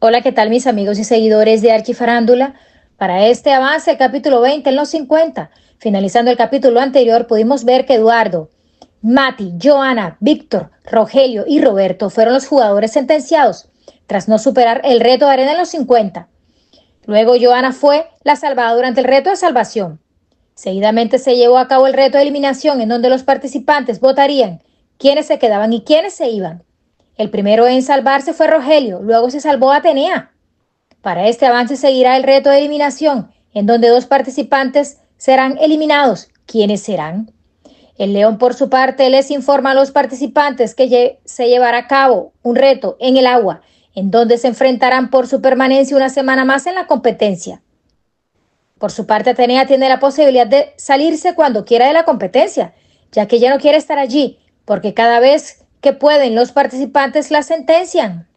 Hola, ¿qué tal mis amigos y seguidores de Archifarándula. Para este avance, capítulo 20 en los 50. Finalizando el capítulo anterior, pudimos ver que Eduardo, Mati, Joana, Víctor, Rogelio y Roberto fueron los jugadores sentenciados tras no superar el reto de arena en los 50. Luego Joana fue la salvada durante el reto de salvación. Seguidamente se llevó a cabo el reto de eliminación en donde los participantes votarían quiénes se quedaban y quiénes se iban. El primero en salvarse fue Rogelio, luego se salvó Atenea. Para este avance seguirá el reto de eliminación en donde dos participantes serán eliminados. ¿Quiénes serán? El León, por su parte, les informa a los participantes que se llevará a cabo un reto en el agua, en donde se enfrentarán por su permanencia una semana más en la competencia. Por su parte, Atenea tiene la posibilidad de salirse cuando quiera de la competencia, ya que ya no quiere estar allí, porque cada vez que pueden los participantes la sentencian.